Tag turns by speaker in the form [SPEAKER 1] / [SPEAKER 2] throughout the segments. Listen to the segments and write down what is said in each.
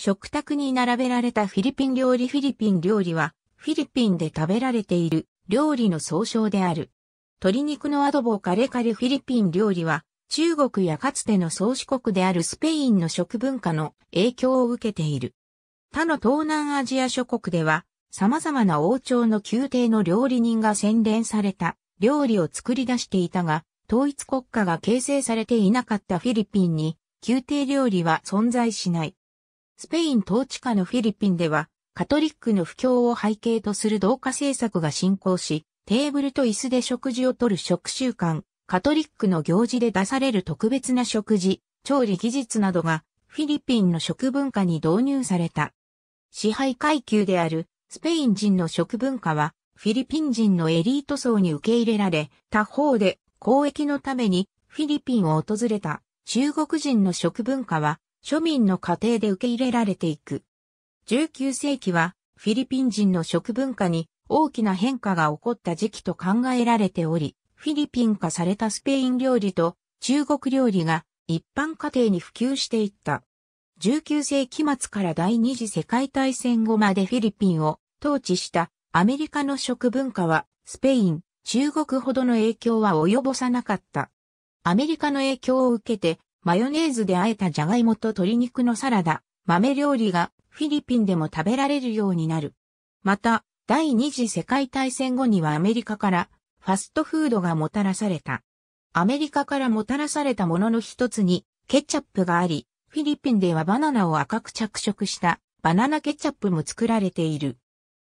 [SPEAKER 1] 食卓に並べられたフィリピン料理フィリピン料理は、フィリピンで食べられている料理の総称である。鶏肉のアドボカレカレフィリピン料理は、中国やかつての宗主国であるスペインの食文化の影響を受けている。他の東南アジア諸国では、様々な王朝の宮廷の料理人が洗練された料理を作り出していたが、統一国家が形成されていなかったフィリピンに、宮廷料理は存在しない。スペイン統治下のフィリピンでは、カトリックの不況を背景とする同化政策が進行し、テーブルと椅子で食事をとる食習慣、カトリックの行事で出される特別な食事、調理技術などがフィリピンの食文化に導入された。支配階級であるスペイン人の食文化はフィリピン人のエリート層に受け入れられ、他方で交易のためにフィリピンを訪れた中国人の食文化は庶民の家庭で受け入れられていく。19世紀はフィリピン人の食文化に大きな変化が起こった時期と考えられており、フィリピン化されたスペイン料理と中国料理が一般家庭に普及していった。19世紀末から第二次世界大戦後までフィリピンを統治したアメリカの食文化はスペイン、中国ほどの影響は及ぼさなかった。アメリカの影響を受けてマヨネーズで和えたジャガイモと鶏肉のサラダ、豆料理がフィリピンでも食べられるようになる。また、第二次世界大戦後にはアメリカからファストフードがもたらされた。アメリカからもたらされたものの一つにケチャップがあり、フィリピンではバナナを赤く着色したバナナケチャップも作られている。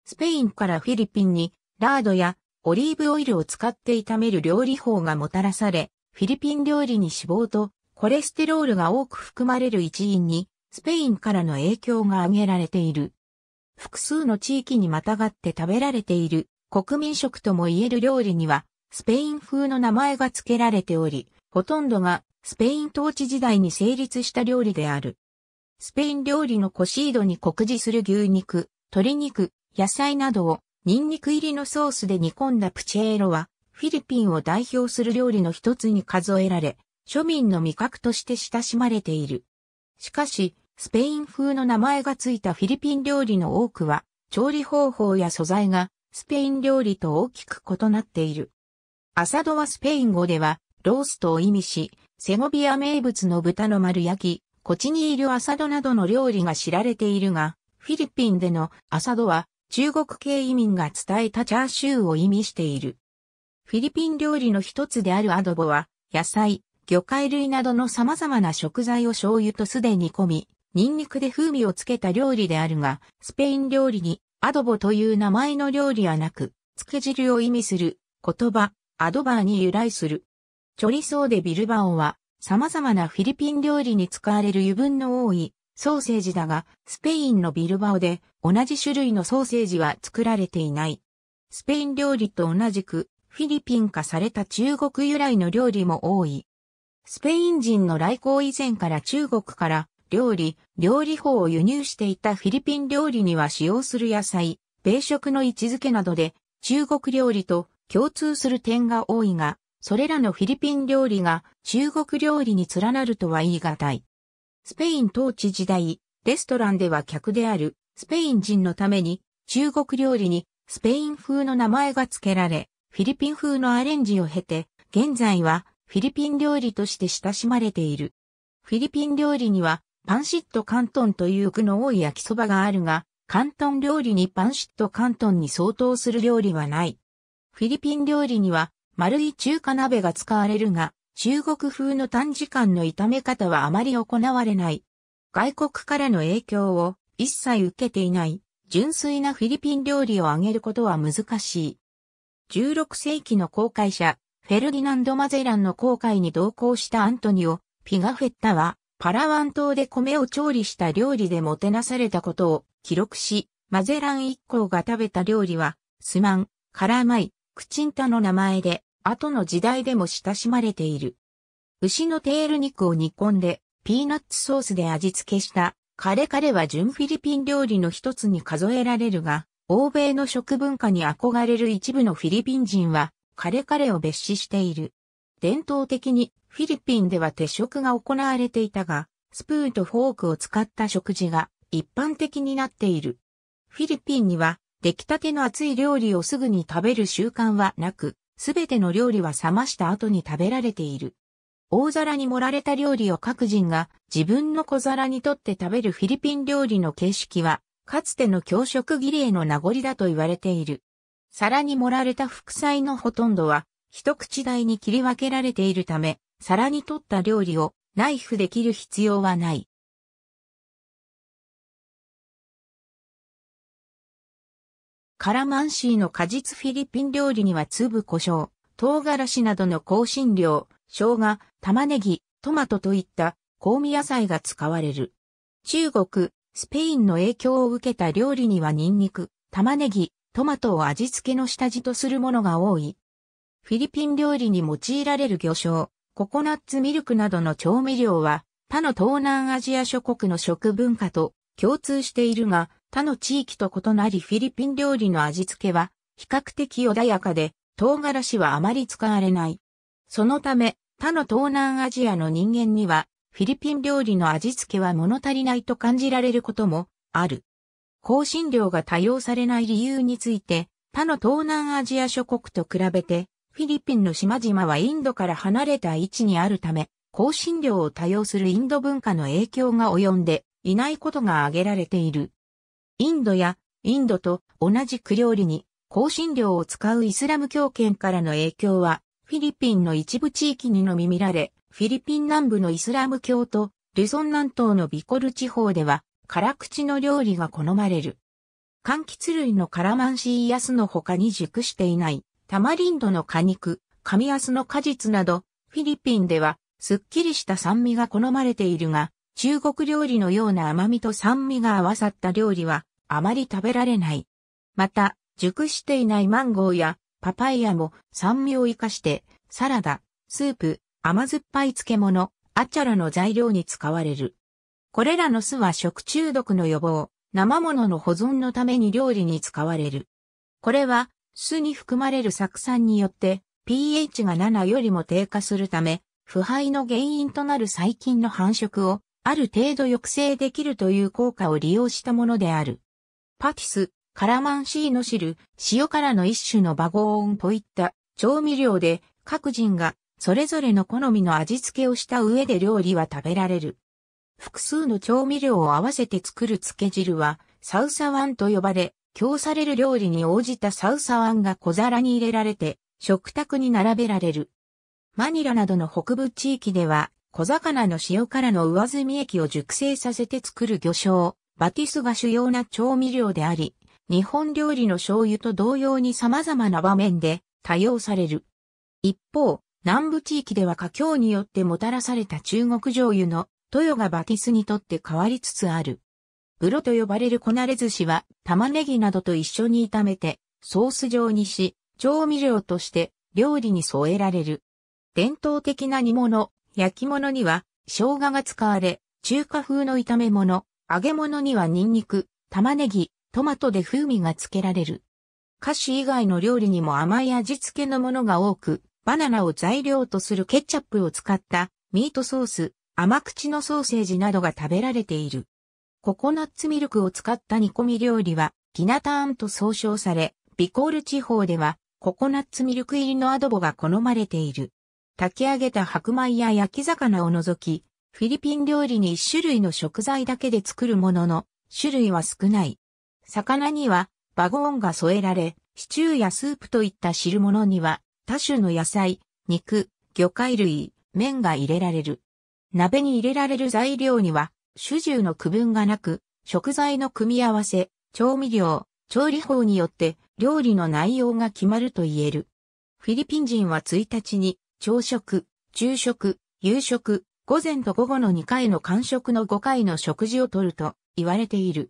[SPEAKER 1] スペインからフィリピンにラードやオリーブオイルを使って炒める料理法がもたらされ、フィリピン料理に脂肪とコレステロールが多く含まれる一因に、スペインからの影響が挙げられている。複数の地域にまたがって食べられている国民食とも言える料理には、スペイン風の名前が付けられており、ほとんどがスペイン統治時代に成立した料理である。スペイン料理のコシードに酷似する牛肉、鶏肉、野菜などをニンニク入りのソースで煮込んだプチェーロは、フィリピンを代表する料理の一つに数えられ、庶民の味覚として親しまれている。しかし、スペイン風の名前がついたフィリピン料理の多くは、調理方法や素材がスペイン料理と大きく異なっている。アサドはスペイン語では、ローストを意味し、セゴビア名物の豚の丸焼き、コチニールアサドなどの料理が知られているが、フィリピンでのアサドは中国系移民が伝えたチャーシューを意味している。フィリピン料理の一つであるアドボは、野菜、魚介類などの様々な食材を醤油と酢で煮込み、ニンニクで風味をつけた料理であるが、スペイン料理にアドボという名前の料理はなく、つけ汁を意味する言葉、アドバーに由来する。チョリソーでビルバオは様々なフィリピン料理に使われる油分の多いソーセージだが、スペインのビルバオで同じ種類のソーセージは作られていない。スペイン料理と同じくフィリピン化された中国由来の料理も多い。スペイン人の来航以前から中国から料理、料理法を輸入していたフィリピン料理には使用する野菜、米食の位置づけなどで中国料理と共通する点が多いが、それらのフィリピン料理が中国料理に連なるとは言い難い。スペイン統治時代、レストランでは客であるスペイン人のために中国料理にスペイン風の名前が付けられ、フィリピン風のアレンジを経て、現在はフィリピン料理として親しまれている。フィリピン料理には、パンシットカントンという具の多い焼きそばがあるが、カントン料理にパンシットカントンに相当する料理はない。フィリピン料理には丸い中華鍋が使われるが、中国風の短時間の炒め方はあまり行われない。外国からの影響を一切受けていない純粋なフィリピン料理をあげることは難しい。16世紀の航海者フェルディナンド・マゼランの航海に同行したアントニオ・ピガフェッタは、パラワン島で米を調理した料理でもてなされたことを記録し、マゼラン一行が食べた料理は、スマン、カラーマイ、クチンタの名前で、後の時代でも親しまれている。牛のテール肉を煮込んで、ピーナッツソースで味付けした、カレカレは純フィリピン料理の一つに数えられるが、欧米の食文化に憧れる一部のフィリピン人は、カレカレを別視している。伝統的にフィリピンでは鉄食が行われていたが、スプーンとフォークを使った食事が一般的になっている。フィリピンには出来たての熱い料理をすぐに食べる習慣はなく、すべての料理は冷ました後に食べられている。大皿に盛られた料理を各人が自分の小皿にとって食べるフィリピン料理の形式は、かつての教食儀礼の名残だと言われている。皿に盛られた副菜のほとんどは、一口大に切り分けられているため、皿に取った料理をナイフで切る必要はない。カラマンシーの果実フィリピン料理には粒胡椒、唐辛子などの香辛料、生姜、玉ねぎ、トマトといった香味野菜が使われる。中国、スペインの影響を受けた料理にはニンニク、玉ねぎ、トマトを味付けの下地とするものが多い。フィリピン料理に用いられる魚醤、ココナッツミルクなどの調味料は、他の東南アジア諸国の食文化と共通しているが、他の地域と異なりフィリピン料理の味付けは比較的穏やかで、唐辛子はあまり使われない。そのため、他の東南アジアの人間には、フィリピン料理の味付けは物足りないと感じられることもある。香辛料が多用されない理由について、他の東南アジア諸国と比べて、フィリピンの島々はインドから離れた位置にあるため、香辛料を多用するインド文化の影響が及んでいないことが挙げられている。インドやインドと同じく料理に香辛料を使うイスラム教圏からの影響はフィリピンの一部地域にのみ見られ、フィリピン南部のイスラム教とルソン南東のビコル地方では辛口の料理が好まれる。柑橘類のカラマンシーヤスの他に熟していない、タマリンドの果肉、カミヤスの果実など、フィリピンでは、すっきりした酸味が好まれているが、中国料理のような甘みと酸味が合わさった料理は、あまり食べられない。また、熟していないマンゴーやパパイヤも酸味を活かして、サラダ、スープ、甘酸っぱい漬物、アチャラの材料に使われる。これらの酢は食中毒の予防、生物の保存のために料理に使われる。これは、酢に含まれる酢酸によって、pH が7よりも低下するため、腐敗の原因となる細菌の繁殖を、ある程度抑制できるという効果を利用したものである。パティス、カラマンシーの汁、塩辛の一種のバゴーンといった調味料で各人がそれぞれの好みの味付けをした上で料理は食べられる。複数の調味料を合わせて作る漬け汁は、サウサワンと呼ばれ、供される料理に応じたサウサワンが小皿に入れられて、食卓に並べられる。マニラなどの北部地域では、小魚の塩からの上澄み液を熟成させて作る魚醤、バティスが主要な調味料であり、日本料理の醤油と同様に様々な場面で多用される。一方、南部地域では華僑によってもたらされた中国醤油の豊がバティスにとって変わりつつある。ブロと呼ばれるこなれ寿司は玉ねぎなどと一緒に炒めてソース状にし、調味料として料理に添えられる。伝統的な煮物、焼き物には生姜が使われ、中華風の炒め物、揚げ物にはニンニク、玉ねぎ、トマトで風味がつけられる。菓子以外の料理にも甘い味付けのものが多く、バナナを材料とするケチャップを使ったミートソース、甘口のソーセージなどが食べられている。ココナッツミルクを使った煮込み料理は、ギナターンと総称され、ビコール地方では、ココナッツミルク入りのアドボが好まれている。炊き上げた白米や焼き魚を除き、フィリピン料理に一種類の食材だけで作るものの、種類は少ない。魚には、バゴーンが添えられ、シチューやスープといった汁物には、多種の野菜、肉、魚介類、麺が入れられる。鍋に入れられる材料には、主従の区分がなく、食材の組み合わせ、調味料、調理法によって料理の内容が決まると言える。フィリピン人は1日に朝食、昼食、夕食、午前と午後の2回の間食の5回の食事をとると言われている。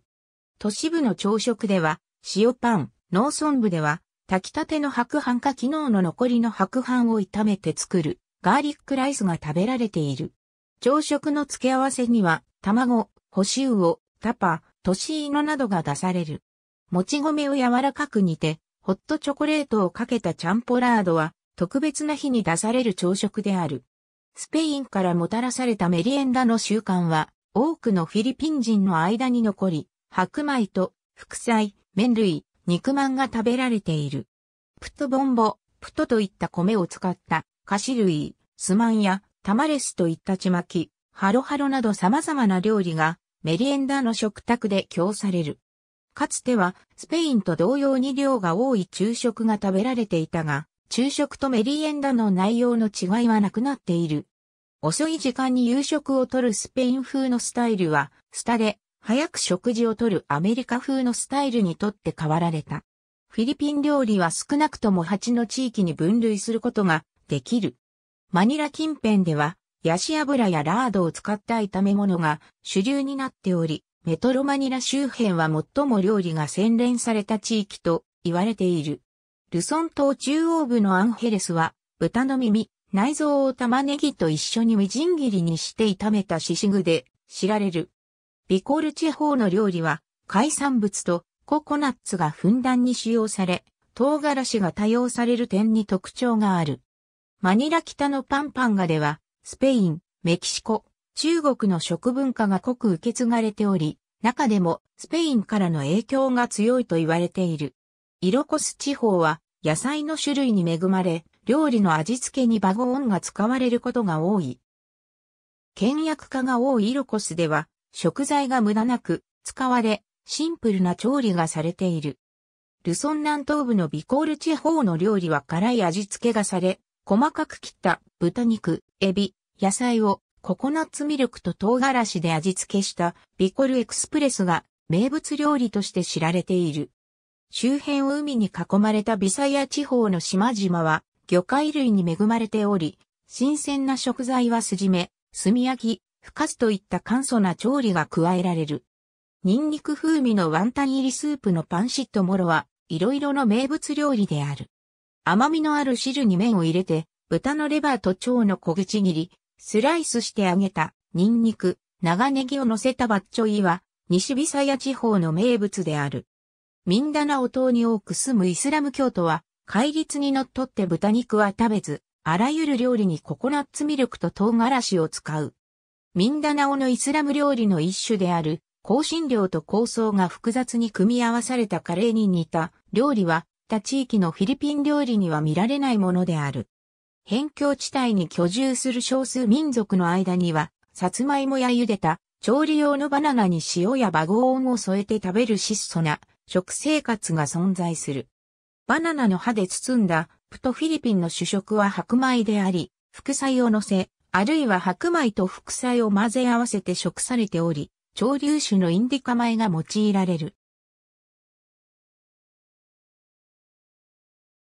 [SPEAKER 1] 都市部の朝食では塩パン、農村部では炊きたての白飯か昨日の残りの白飯を炒めて作るガーリックライスが食べられている。朝食の付け合わせには、卵、干し魚、タパ、トシイノなどが出される。もち米を柔らかく煮て、ホットチョコレートをかけたチャンポラードは、特別な日に出される朝食である。スペインからもたらされたメリエンダの習慣は、多くのフィリピン人の間に残り、白米と副菜、麺類、肉まんが食べられている。プトボンボ、プトといった米を使った菓子類、スマンやタマレスといったちまき、ハロハロなど様々な料理がメリエンダの食卓で供される。かつてはスペインと同様に量が多い昼食が食べられていたが、昼食とメリエンダの内容の違いはなくなっている。遅い時間に夕食をとるスペイン風のスタイルは、スタで早く食事をとるアメリカ風のスタイルにとって変わられた。フィリピン料理は少なくとも8の地域に分類することができる。マニラ近辺では、ヤシ油やラードを使った炒め物が主流になっており、メトロマニラ周辺は最も料理が洗練された地域と言われている。ルソン島中央部のアンヘレスは、豚の耳、内臓を玉ねぎと一緒にみじん切りにして炒めたシシグで知られる。ビコール地方の料理は、海産物とココナッツがふんだんに使用され、唐辛子が多用される点に特徴がある。マニラ北のパンパンガでは、スペイン、メキシコ、中国の食文化が濃く受け継がれており、中でもスペインからの影響が強いと言われている。イロコス地方は野菜の種類に恵まれ、料理の味付けにバゴオンが使われることが多い。倹約家が多いイロコスでは、食材が無駄なく使われ、シンプルな調理がされている。ルソン南東部のビコール地方の料理は辛い味付けがされ、細かく切った豚肉、エビ、野菜をココナッツミルクと唐辛子で味付けしたビコルエクスプレスが名物料理として知られている。周辺を海に囲まれたビサイア地方の島々は魚介類に恵まれており、新鮮な食材はすじめ、炭焼き、ふかすといった簡素な調理が加えられる。ニンニク風味のワンタン入りスープのパンシットモロは、いろいろの名物料理である。甘みのある汁に麺を入れて、豚のレバーと腸の小口切り、スライスして揚げた、ニンニク、長ネギを乗せたバッチョイは、西ビサヤ地方の名物である。ミンダナオ島に多く住むイスラム教徒は、戒律にのっとって豚肉は食べず、あらゆる料理にココナッツミルクと唐辛子を使う。ミンダナオのイスラム料理の一種である、香辛料と香草が複雑に組み合わされたカレーに似た料理は、った地域のフィリピン料理には見られないものである。辺境地帯に居住する少数民族の間には、さつまいもや茹でた、調理用のバナナに塩やバゴーンを添えて食べる質素な食生活が存在する。バナナの葉で包んだプトフィリピンの主食は白米であり、副菜を乗せ、あるいは白米と副菜を混ぜ合わせて食されており、潮流種のインディカ米が用いられる。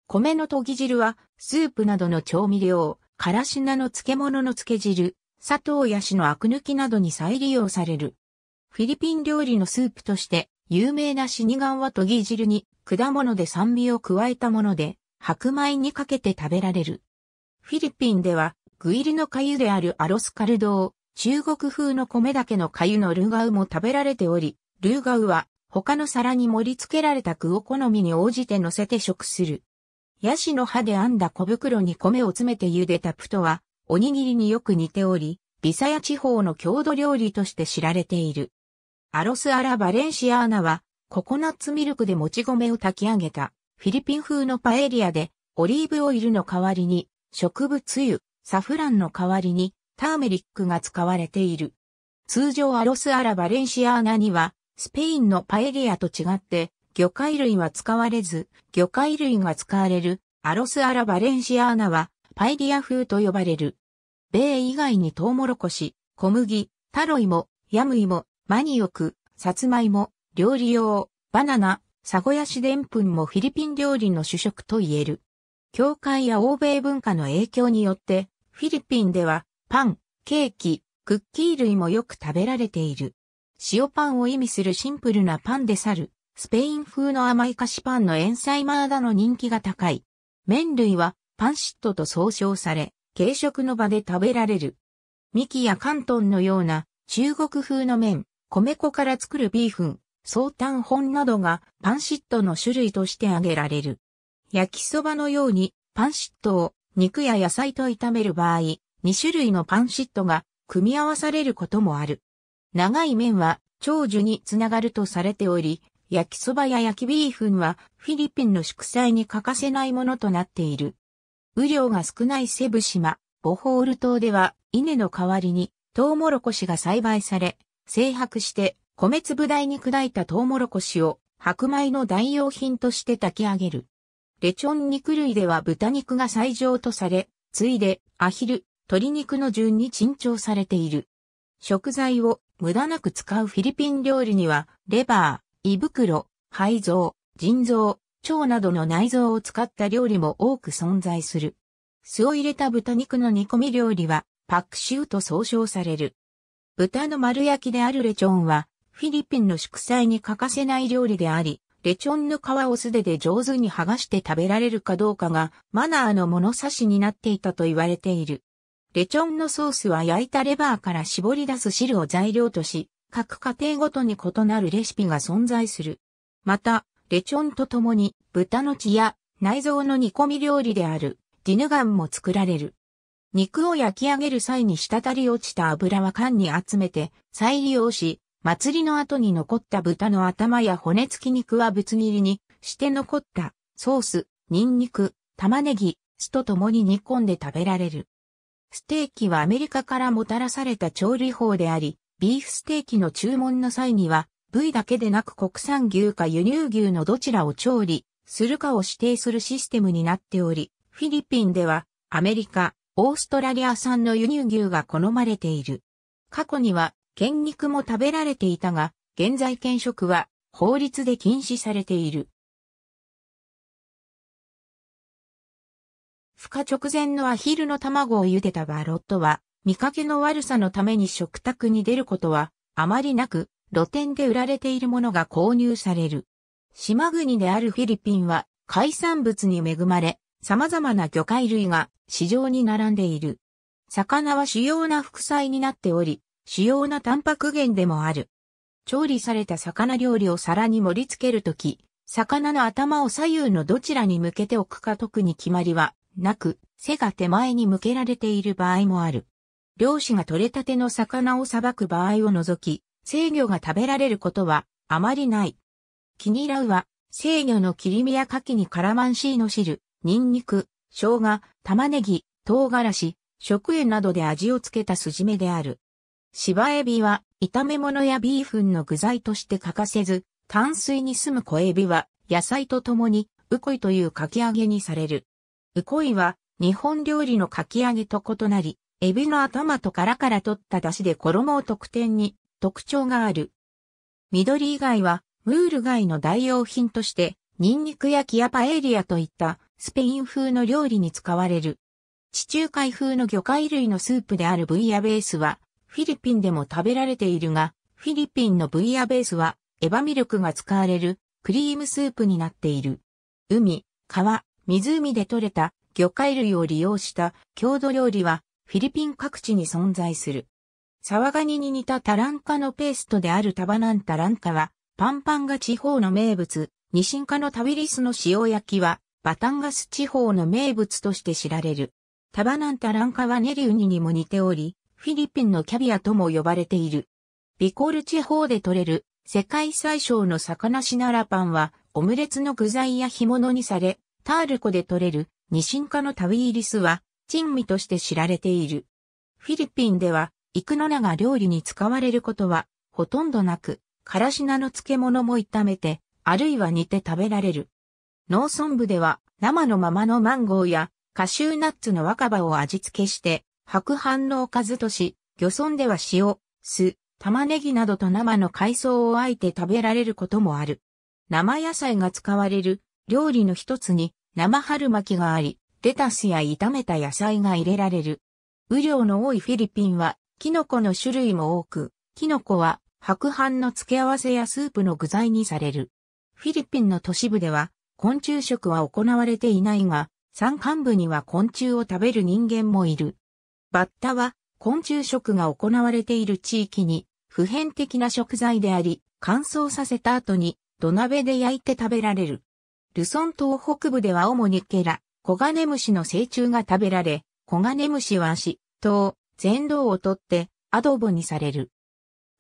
[SPEAKER 1] 米の研ぎ汁は、スープなどの調味料、からし菜の漬物の漬け汁、砂糖やしのアク抜きなどに再利用される。フィリピン料理のスープとして、有名なシニガンは研ぎ汁に、果物で酸味を加えたもので、白米にかけて食べられる。フィリピンでは、グイルの粥であるアロスカルドを、中国風の米だけの粥のルーガウも食べられており、ルーガウは他の皿に盛り付けられた具を好みに応じて乗せて食する。ヤシの葉で編んだ小袋に米を詰めて茹でたプトは、おにぎりによく似ており、ビサヤ地方の郷土料理として知られている。アロス・アラ・バレンシアーナは、ココナッツミルクでもち米を炊き上げた、フィリピン風のパエリアで、オリーブオイルの代わりに、植物油、サフランの代わりに、ターメリックが使われている。通常アロス・アラ・バレンシアーナには、スペインのパエリアと違って、魚介類は使われず、魚介類が使われるアロスアラバレンシアーナはパエリア風と呼ばれる。米以外にトウモロコシ、小麦、タロイモ、ヤムイモ、マニオク、サツマイモ、料理用、バナナ、サゴヤシデンプンもフィリピン料理の主食と言える。教会や欧米文化の影響によって、フィリピンではパン、ケーキ、クッキー類もよく食べられている。塩パンを意味するシンプルなパンで去る。スペイン風の甘い菓子パンのエンサイマーダの人気が高い。麺類はパンシットと総称され、軽食の場で食べられる。ミキやカントンのような中国風の麺、米粉から作るビーフン、ソータンホンなどがパンシットの種類として挙げられる。焼きそばのようにパンシットを肉や野菜と炒める場合、2種類のパンシットが組み合わされることもある。長い麺は長寿につながるとされており、焼きそばや焼きビーフンはフィリピンの祝祭に欠かせないものとなっている。雨量が少ないセブ島、ボホール島では稲の代わりにトウモロコシが栽培され、制白して米粒大に砕いたトウモロコシを白米の代用品として炊き上げる。レチョン肉類では豚肉が最上とされ、ついでアヒル、鶏肉の順に珍重されている。食材を無駄なく使うフィリピン料理には、レバー、胃袋、肺臓、腎臓、腸などの内臓を使った料理も多く存在する。酢を入れた豚肉の煮込み料理は、パックシューと総称される。豚の丸焼きであるレチョンは、フィリピンの祝祭に欠かせない料理であり、レチョンの皮を素手で上手に剥がして食べられるかどうかが、マナーの物差しになっていたと言われている。レチョンのソースは焼いたレバーから絞り出す汁を材料とし、各家庭ごとに異なるレシピが存在する。また、レチョンと共に豚の血や内臓の煮込み料理であるディヌガンも作られる。肉を焼き上げる際に滴り落ちた油は缶に集めて再利用し、祭りの後に残った豚の頭や骨付き肉はぶつ切りにして残ったソース、ニンニク、玉ねぎ、酢と共に煮込んで食べられる。ステーキはアメリカからもたらされた調理法であり、ビーフステーキの注文の際には、部位だけでなく国産牛か輸入牛のどちらを調理するかを指定するシステムになっており、フィリピンではアメリカ、オーストラリア産の輸入牛が好まれている。過去には、県肉も食べられていたが、現在県食は法律で禁止されている。孵化直前のアヒルの卵を茹でたバロットは、見かけの悪さのために食卓に出ることはあまりなく、露店で売られているものが購入される。島国であるフィリピンは海産物に恵まれ、様々な魚介類が市場に並んでいる。魚は主要な副菜になっており、主要なタンパク源でもある。調理された魚料理を皿に盛り付けるとき、魚の頭を左右のどちらに向けておくか特に決まりはなく、背が手前に向けられている場合もある。漁師が取れたての魚をさばく場合を除き、制御が食べられることはあまりない。気にラウは、制御の切り身や牡蠣にカラマンシーの汁、ニンニク、生姜、玉ねぎ、唐辛子、食塩などで味をつけたすじめである。芝エビは、炒め物やビーフンの具材として欠かせず、淡水に住む小エビは、野菜とともに、ウコイというかき揚げにされる。ウコイは、日本料理のかき揚げと異なり、エビの頭と殻から取った出汁で衣を特典に特徴がある。緑以外は、ムール貝の代用品として、ニンニクやキアパエリアといったスペイン風の料理に使われる。地中海風の魚介類のスープであるブイヤベースは、フィリピンでも食べられているが、フィリピンのブイヤベースは、エバミルクが使われるクリームスープになっている。海、川、湖で採れた魚介類を利用した郷土料理はフィリピン各地に存在する。サワガニに似たタランカのペーストであるタバナンタランカは、パンパンが地方の名物、ニシンカのタビリスの塩焼きは、バタンガス地方の名物として知られる。タバナンタランカはネリウニにも似ており、フィリピンのキャビアとも呼ばれている。ビコール地方で採れる世界最小の魚シナラパンはオムレツの具材や干物にされ、タールコで採れるニシンカのタウイリスは珍味として知られている。フィリピンでは、イクノナが料理に使われることは、ほとんどなく、カラシ菜の漬物も炒めて、あるいは煮て食べられる。農村部では、生のままのマンゴーや、カシューナッツの若葉を味付けして、白飯のおかずとし、漁村では塩、酢、玉ねぎなどと生の海藻をあえて食べられることもある。生野菜が使われる料理の一つに生春巻きがあり、レタスや炒めた野菜が入れられる。雨量の多いフィリピンは、キノコの種類も多く、キノコは白飯の付け合わせやスープの具材にされる。フィリピンの都市部では、昆虫食は行われていないが、山間部には昆虫を食べる人間もいる。バッタは昆虫食が行われている地域に普遍的な食材であり、乾燥させた後に土鍋で焼いて食べられる。ルソン島北部では主にケラ、コガネムシの成虫が食べられ、コガネムシは足、頭、全道をとってアドボにされる。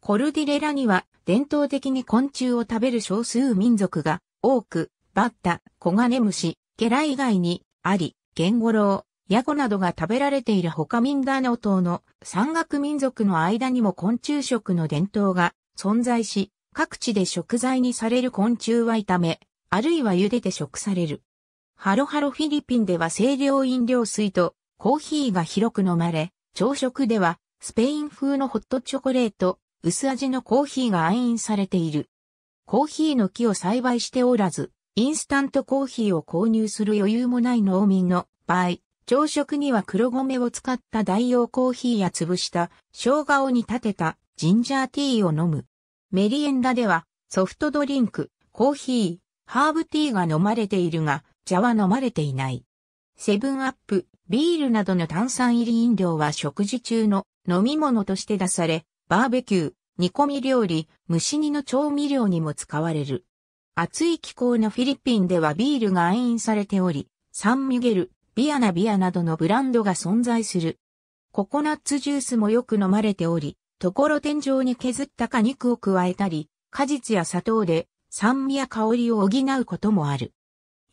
[SPEAKER 1] コルディレラには伝統的に昆虫を食べる少数民族が多く、バッタ、コガネムシ、ゲラ以外に、アリ、ゲンゴロウ、ヤゴなどが食べられている他ミンダナオ島の山岳民族の間にも昆虫食の伝統が存在し、各地で食材にされる昆虫はいため、あるいは茹でて食される。ハロハロフィリピンでは清涼飲料水とコーヒーが広く飲まれ、朝食ではスペイン風のホットチョコレート、薄味のコーヒーが暗飲されている。コーヒーの木を栽培しておらず、インスタントコーヒーを購入する余裕もない農民の場合、朝食には黒米を使った代用コーヒーや潰した生姜を煮立てたジンジャーティーを飲む。メリエンダではソフトドリンク、コーヒー、ハーブティーが飲まれているが、茶は飲まれていない。セブンアップ、ビールなどの炭酸入り飲料は食事中の飲み物として出され、バーベキュー、煮込み料理、蒸し煮の調味料にも使われる。暑い気候のフィリピンではビールが愛飲されており、サンミゲル、ビアナビアなどのブランドが存在する。ココナッツジュースもよく飲まれており、ところ天井に削った果肉を加えたり、果実や砂糖で酸味や香りを補うこともある。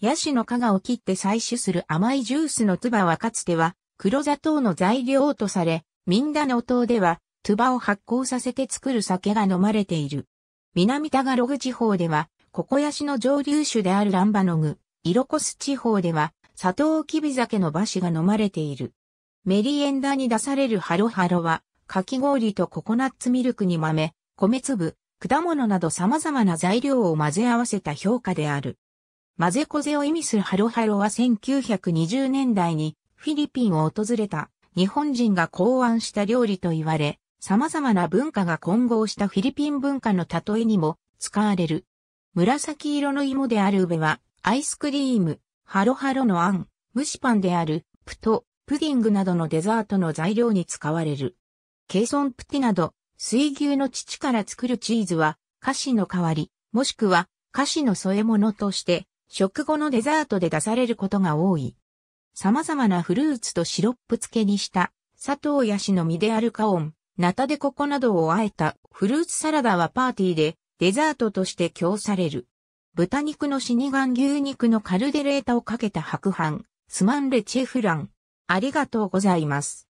[SPEAKER 1] ヤシの加賀を切って採取する甘いジュースのツバはかつては黒砂糖の材料とされ、ミンダナオ島ではツバを発酵させて作る酒が飲まれている。南タガログ地方では、ココヤシの上流種であるランバノグ、イロコス地方では、砂糖きび酒の馬酒が飲まれている。メリエンダに出されるハロハロは、かき氷とココナッツミルクに豆、米粒、果物など様々な材料を混ぜ合わせた評価である。マゼコゼを意味するハロハロは1920年代にフィリピンを訪れた日本人が考案した料理と言われ、様々な文化が混合したフィリピン文化の例えにも使われる。紫色の芋である梅は、アイスクリーム、ハロハロのあん、蒸しパンである、プト、プディングなどのデザートの材料に使われる。ケイソンプティなど、水牛の乳から作るチーズは、菓子の代わり、もしくは菓子の添え物として食後のデザートで出されることが多い。様々なフルーツとシロップ漬けにした、砂糖やしの実でアルカオン、ナタデココなどをあえたフルーツサラダはパーティーでデザートとして供される。豚肉の死ン牛肉のカルデレータをかけた白飯、スマンレチェフラン。ありがとうございます。